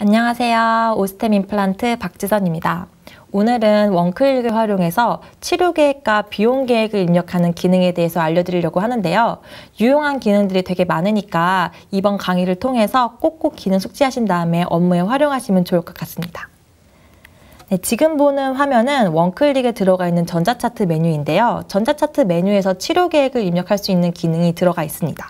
안녕하세요. 오스템 임플란트 박지선입니다. 오늘은 원클릭을 활용해서 치료 계획과 비용 계획을 입력하는 기능에 대해서 알려드리려고 하는데요. 유용한 기능들이 되게 많으니까 이번 강의를 통해서 꼭꼭 기능 숙지하신 다음에 업무에 활용하시면 좋을 것 같습니다. 네, 지금 보는 화면은 원클릭에 들어가 있는 전자차트 메뉴인데요. 전자차트 메뉴에서 치료 계획을 입력할 수 있는 기능이 들어가 있습니다.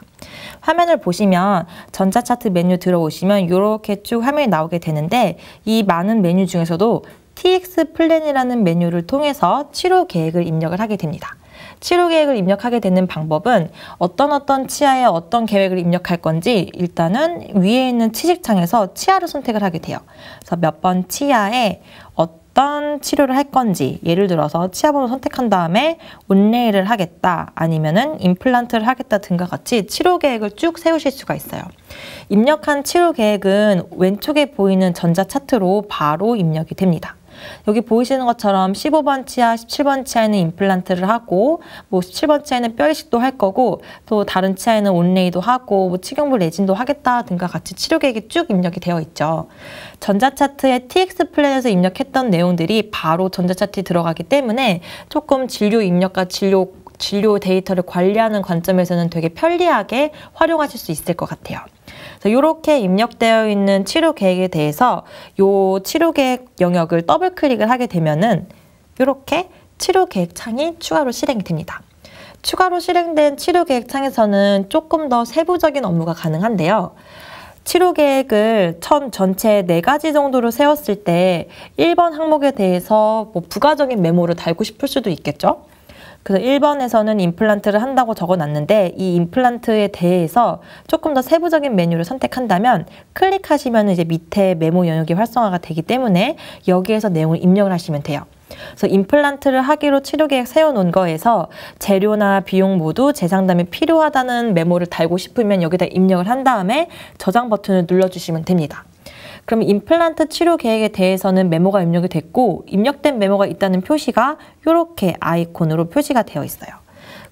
화면을 보시면 전자차트 메뉴 들어오시면 이렇게 쭉 화면이 나오게 되는데 이 많은 메뉴 중에서도 TX 플랜이라는 메뉴를 통해서 치료 계획을 입력을 하게 됩니다. 치료 계획을 입력하게 되는 방법은 어떤 어떤 치아에 어떤 계획을 입력할 건지 일단은 위에 있는 치식창에서 치아를 선택을 하게 돼요. 그래서 몇 번 치아에 어떤 어떤 치료를 할 건지 예를 들어서 치아범을 선택한 다음에 온레이를 하겠다 아니면은 임플란트를 하겠다 등과 같이 치료 계획을 쭉 세우실 수가 있어요. 입력한 치료 계획은 왼쪽에 보이는 전자 차트로 바로 입력이 됩니다. 여기 보이시는 것처럼 15번 치아, 17번 치아에는 임플란트를 하고 뭐 17번 치아에는 뼈 이식도 할 거고 또 다른 치아에는 온레이도 하고 뭐 치경부 레진도 하겠다 등과 같이 치료 계획이 쭉 입력이 되어 있죠. 전자차트에 TX 플랜에서 입력했던 내용들이 바로 전자차트에 들어가기 때문에 조금 진료 입력과 진료 진료 데이터를 관리하는 관점에서는 되게 편리하게 활용하실 수 있을 것 같아요. 이렇게 입력되어 있는 치료 계획에 대해서 이 치료 계획 영역을 더블 클릭을 하게 되면은 이렇게 치료 계획 창이 추가로 실행이 됩니다. 추가로 실행된 치료 계획 창에서는 조금 더 세부적인 업무가 가능한데요. 치료 계획을 천 전체 네가지 정도로 세웠을 때일번 항목에 대해서 뭐 부가적인 메모를 달고 싶을 수도 있겠죠. 그래서 1번에서는 임플란트를 한다고 적어놨는데 이 임플란트에 대해서 조금 더 세부적인 메뉴를 선택한다면 클릭하시면 이제 밑에 메모 영역이 활성화가 되기 때문에 여기에서 내용을 입력을 하시면 돼요. 그래서 임플란트를 하기로 치료 계획 세워놓은 거에서 재료나 비용 모두 재상담이 필요하다는 메모를 달고 싶으면 여기다 입력을 한 다음에 저장 버튼을 눌러주시면 됩니다. 그럼 임플란트 치료 계획에 대해서는 메모가 입력이 됐고 입력된 메모가 있다는 표시가 이렇게 아이콘으로 표시가 되어 있어요.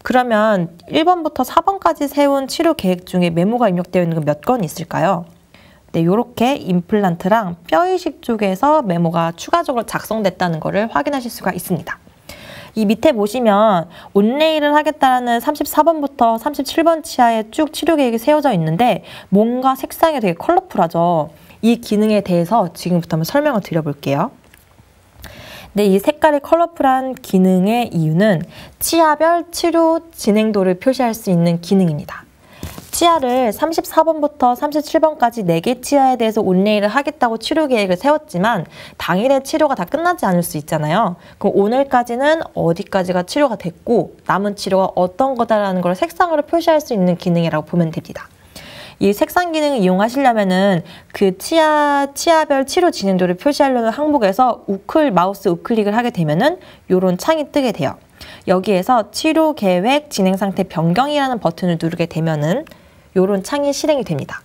그러면 1번부터 4번까지 세운 치료 계획 중에 메모가 입력되어 있는 건 몇 건 있을까요? 네, 이렇게 임플란트랑 뼈 이식 쪽에서 메모가 추가적으로 작성됐다는 것을 확인하실 수가 있습니다. 이 밑에 보시면 온레일을 하겠다라는 34번부터 37번 치아에 쭉 치료 계획이 세워져 있는데 뭔가 색상이 되게 컬러풀하죠. 이 기능에 대해서 지금부터 한번 설명을 드려볼게요. 근이 네, 색깔의 컬러풀한 기능의 이유는 치아별 치료 진행도를 표시할 수 있는 기능입니다. 치아를 34번부터 37번까지 4개 치아에 대해서 온레이를 하겠다고 치료 계획을 세웠지만 당일에 치료가 다 끝나지 않을 수 있잖아요. 그럼 오늘까지는 어디까지가 치료가 됐고 남은 치료가 어떤 거다라는 걸 색상으로 표시할 수 있는 기능이라고 보면 됩니다. 이 색상 기능을 이용하시려면은 그 치아 치아별 치료 진행도를 표시하려는 항목에서 우클 마우스 우클릭을 하게 되면은 요런 창이 뜨게 돼요. 여기에서 치료 계획 진행 상태 변경이라는 버튼을 누르게 되면은 요런 창이 실행이 됩니다.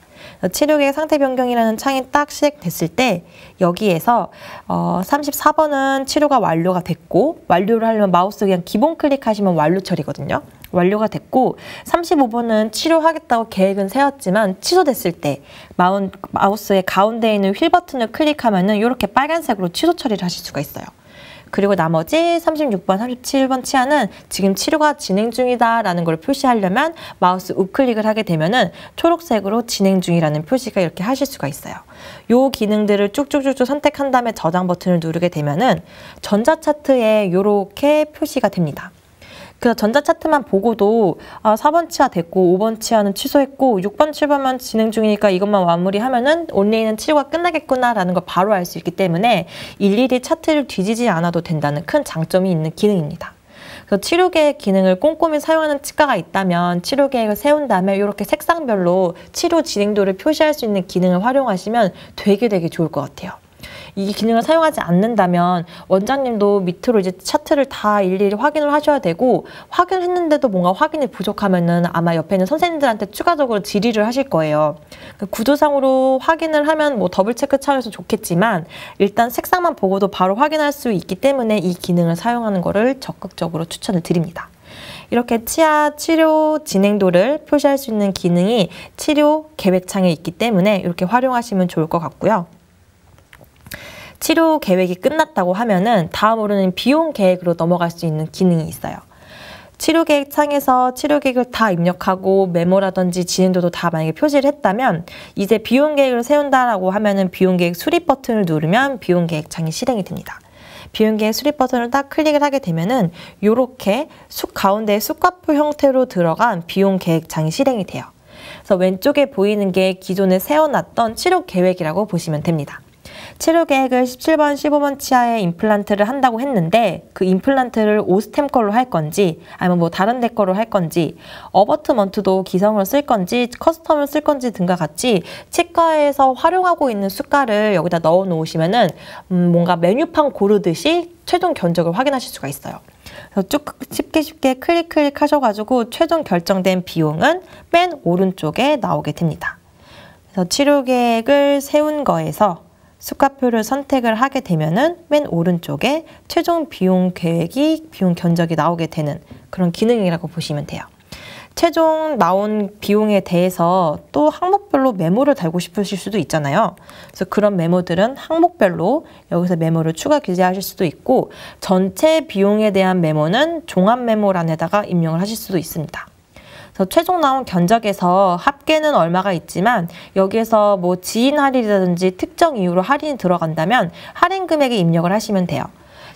치료 계획 상태 변경이라는 창이 딱시작됐을때 여기에서 어 34번은 치료가 완료가 됐고 완료를 하려면 마우스 그냥 기본 클릭하시면 완료 처리거든요. 완료가 됐고 35번은 치료하겠다고 계획은 세웠지만 취소됐을 때 마운, 마우스의 가운데 에 있는 휠 버튼을 클릭하면 은 이렇게 빨간색으로 취소 처리를 하실 수가 있어요. 그리고 나머지 36번, 37번 치아는 지금 치료가 진행 중이다라는 걸 표시하려면 마우스 우클릭을 하게 되면은 초록색으로 진행 중이라는 표시가 이렇게 하실 수가 있어요. 요 기능들을 쭉쭉쭉쭉 선택한 다음에 저장 버튼을 누르게 되면은 전자차트에 요렇게 표시가 됩니다. 그래서 전자차트만 보고도 아, 4번 치아 됐고 5번 치아는 취소했고 6번, 7번만 진행 중이니까 이것만 마무리하면은 온레인은 치료가 끝나겠구나라는 걸 바로 알 수 있기 때문에 일일이 차트를 뒤지지 않아도 된다는 큰 장점이 있는 기능입니다. 그래서 치료 계획 기능을 꼼꼼히 사용하는 치과가 있다면 치료 계획을 세운 다음에 이렇게 색상별로 치료 진행도를 표시할 수 있는 기능을 활용하시면 되게 되게 좋을 것 같아요. 이 기능을 사용하지 않는다면 원장님도 밑으로 이제 차트를 다 일일이 확인을 하셔야 되고 확인했는데도 뭔가 확인이 부족하면은 아마 옆에 있는 선생님들한테 추가적으로 질의를 하실 거예요. 그 구조상으로 확인을 하면 뭐 더블 체크 차원에서 좋겠지만 일단 색상만 보고도 바로 확인할 수 있기 때문에 이 기능을 사용하는 거를 적극적으로 추천을 드립니다. 이렇게 치아 치료 진행도를 표시할 수 있는 기능이 치료 계획창에 있기 때문에 이렇게 활용하시면 좋을 것 같고요. 치료 계획이 끝났다고 하면은 다음으로는 비용 계획으로 넘어갈 수 있는 기능이 있어요. 치료 계획 창에서 치료 계획을 다 입력하고 메모라든지 진행도도 다 만약에 표시를 했다면 이제 비용 계획을 세운다라고 하면은 비용 계획 수립 버튼을 누르면 비용 계획 창이 실행이 됩니다. 비용 계획 수립 버튼을 딱 클릭을 하게 되면은 요렇게 숫 가운데에 과표 형태로 들어간 비용 계획 창이 실행이 돼요. 그래서 왼쪽에 보이는 게 기존에 세워놨던 치료 계획이라고 보시면 됩니다. 치료 계획을 17번, 15번 치아에 임플란트를 한다고 했는데 그 임플란트를 오스템 걸로 할 건지 아니면 뭐 다른 데 걸로 할 건지 어버트먼트도 기성을 쓸 건지 커스텀을 쓸 건지 등과 같이 치과에서 활용하고 있는 숟가를 여기다 넣어 놓으시면은 음 뭔가 메뉴판 고르듯이 최종 견적을 확인하실 수가 있어요. 그래서 쭉 쉽게 쉽게 클릭 클릭 하셔가지고 최종 결정된 비용은 맨 오른쪽에 나오게 됩니다. 그래서 치료 계획을 세운 거에서 수가표를 선택을 하게 되면은 맨 오른쪽에 최종 비용 계획이 비용 견적이 나오게 되는 그런 기능이라고 보시면 돼요. 최종 나온 비용에 대해서 또 항목별로 메모를 달고 싶으실 수도 있잖아요. 그래서 그런 메모들은 항목별로 여기서 메모를 추가 기재하실 수도 있고 전체 비용에 대한 메모는 종합 메모란에다가 입력을 하실 수도 있습니다. 그래서 최종 나온 견적에서 합계는 얼마가 있지만 여기에서 뭐 지인 할인이라든지 특정 이유로 할인이 들어간다면 할인 금액에 입력을 하시면 돼요.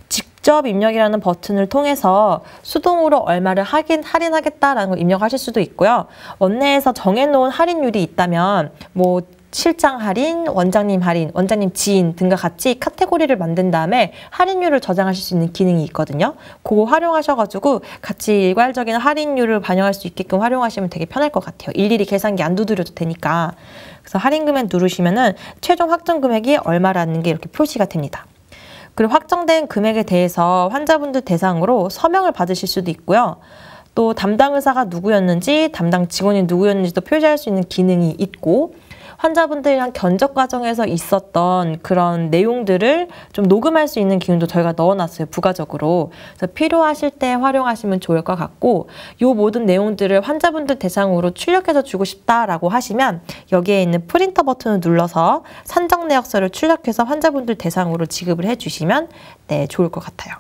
직접 입력이라는 버튼을 통해서 수동으로 얼마를 하긴 할인하겠다라는 걸 입력하실 수도 있고요. 원내에서 정해놓은 할인율이 있다면 뭐 실장 할인, 원장님 할인, 원장님 지인 등과 같이 카테고리를 만든 다음에 할인율을 저장하실 수 있는 기능이 있거든요. 그거 활용하셔가지고 같이 일괄적인 할인율을 반영할 수 있게끔 활용하시면 되게 편할 것 같아요. 일일이 계산기 안 두드려도 되니까. 그래서 할인금액 누르시면은 최종 확정 금액이 얼마라는 게 이렇게 표시가 됩니다. 그리고 확정된 금액에 대해서 환자분들 대상으로 서명을 받으실 수도 있고요. 또 담당 의사가 누구였는지 담당 직원이 누구였는지도 표시할 수 있는 기능이 있고 환자분들이랑 견적 과정에서 있었던 그런 내용들을 좀 녹음할 수 있는 기능도 저희가 넣어놨어요. 부가적으로. 그래서 필요하실 때 활용하시면 좋을 것 같고 요 모든 내용들을 환자분들 대상으로 출력해서 주고 싶다라고 하시면 여기에 있는 프린터 버튼을 눌러서 산정 내역서를 출력해서 환자분들 대상으로 지급을 해주시면 네 좋을 것 같아요.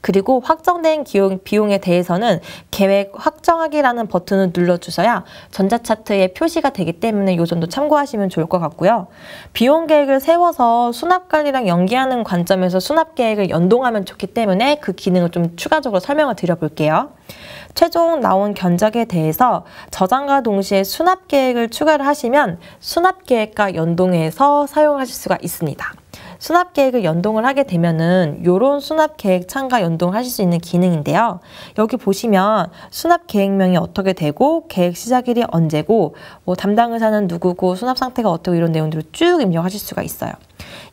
그리고 확정된 비용에 대해서는 계획 확정하기라는 버튼을 눌러주셔야 전자차트에 표시가 되기 때문에 요 점도 참고하시면 좋을 것 같고요. 비용 계획을 세워서 수납관리랑 연계하는 관점에서 수납 계획을 연동하면 좋기 때문에 그 기능을 좀 추가적으로 설명을 드려볼게요. 최종 나온 견적에 대해서 저장과 동시에 수납 계획을 추가를 하시면 수납 계획과 연동해서 사용하실 수가 있습니다. 수납 계획을 연동을 하게 되면은 요런 수납 계획 창과 연동하실 수 있는 기능인데요. 여기 보시면 수납 계획명이 어떻게 되고 계획 시작일이 언제고 뭐 담당 의사는 누구고 수납 상태가 어떻고 이런 내용들을 쭉 입력하실 수가 있어요.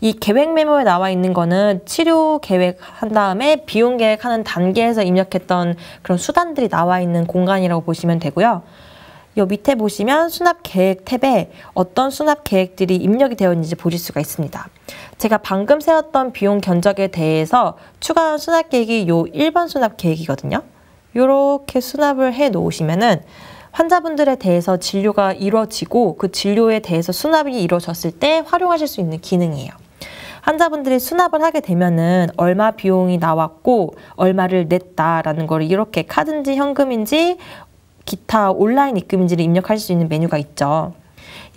이 계획 메모에 나와 있는 거는 치료 계획 한 다음에 비용 계획하는 단계에서 입력했던 그런 수단들이 나와 있는 공간이라고 보시면 되고요. 요 밑에 보시면 수납 계획 탭에 어떤 수납 계획들이 입력이 되었는지 보실 수가 있습니다. 제가 방금 세웠던 비용 견적에 대해서 추가한 수납 계획이 요 1번 수납 계획이거든요. 요렇게 수납을 해 놓으시면은 환자분들에 대해서 진료가 이루어지고 그 진료에 대해서 수납이 이루어졌을 때 활용하실 수 있는 기능이에요. 환자분들이 수납을 하게 되면은 얼마 비용이 나왔고 얼마를 냈다라는 걸 이렇게 카드인지 현금인지 기타 온라인 입금지를 입력할수 있는 메뉴가 있죠.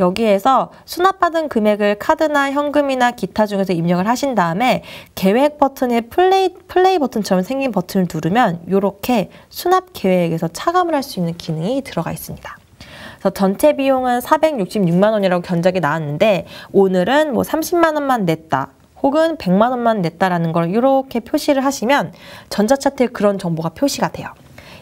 여기에서 수납받은 금액을 카드나 현금이나 기타 중에서 입력을 하신 다음에 계획 버튼의 플레이, 플레이 버튼처럼 생긴 버튼을 누르면 이렇게 수납 계획에서 차감을 할 수 있는 기능이 들어가 있습니다. 그래서 전체 비용은 466만 원이라고 견적이 나왔는데 오늘은 뭐 30만 원만 냈다. 혹은 100만 원만 냈다라는 걸 이렇게 표시를 하시면 전자차트에 그런 정보가 표시가 돼요.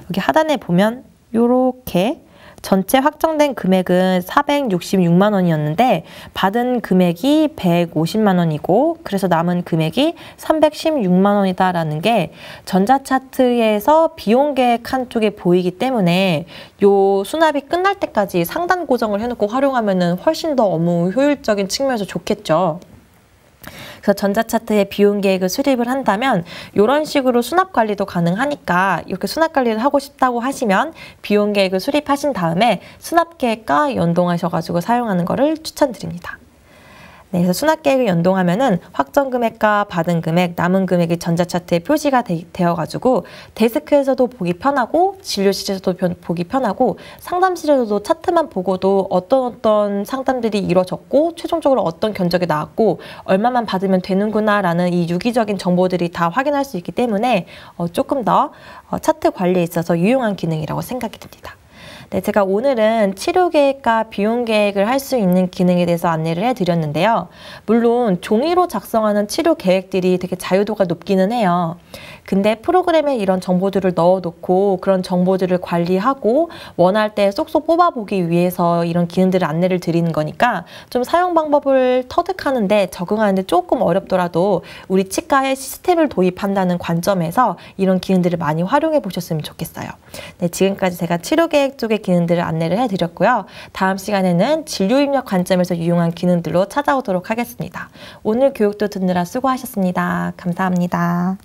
여기 하단에 보면 요렇게 전체 확정된 금액은 466만 원이었는데 받은 금액이 150만 원이고 그래서 남은 금액이 316만 원이다라는 게 전자차트에서 비용 계획 한쪽에 보이기 때문에 요 수납이 끝날 때까지 상단 고정을 해놓고 활용하면 훨씬 더 업무 효율적인 측면에서 좋겠죠. 그래서 전자차트에 비용 계획을 그 수립을 한다면 이런 식으로 수납 관리도 가능하니까 이렇게 수납 관리를 하고 싶다고 하시면 비용 계획을 그 수립하신 다음에 수납 계획과 연동하셔가지고 사용하는 것을 추천드립니다. 네, 그래서 수납 계획을 연동하면은 확정 금액과 받은 금액, 남은 금액이 전자차트에 표시가 되, 되어가지고 데스크에서도 보기 편하고 진료실에서도 보기 편하고 상담실에서도 차트만 보고도 어떤 어떤 상담들이 이루어졌고 최종적으로 어떤 견적이 나왔고 얼마만 받으면 되는구나라는 이 유기적인 정보들이 다 확인할 수 있기 때문에 어, 조금 더 어, 차트 관리에 있어서 유용한 기능이라고 생각이 듭니다. 네, 제가 오늘은 치료 계획과 비용 계획을 할 수 있는 기능에 대해서 안내를 해드렸는데요. 물론 종이로 작성하는 치료 계획들이 되게 자유도가 높기는 해요. 근데 프로그램에 이런 정보들을 넣어놓고 그런 정보들을 관리하고 원할 때 쏙쏙 뽑아보기 위해서 이런 기능들을 안내를 드리는 거니까 좀 사용 방법을 터득하는데 적응하는데 조금 어렵더라도 우리 치과의 시스템을 도입한다는 관점에서 이런 기능들을 많이 활용해 보셨으면 좋겠어요. 네, 지금까지 제가 치료 계획 좀 속의 기능들을 안내를 해드렸고요. 다음 시간에는 진료 입력 관점에서 유용한 기능들로 찾아오도록 하겠습니다. 오늘 교육도 듣느라 수고하셨습니다. 감사합니다.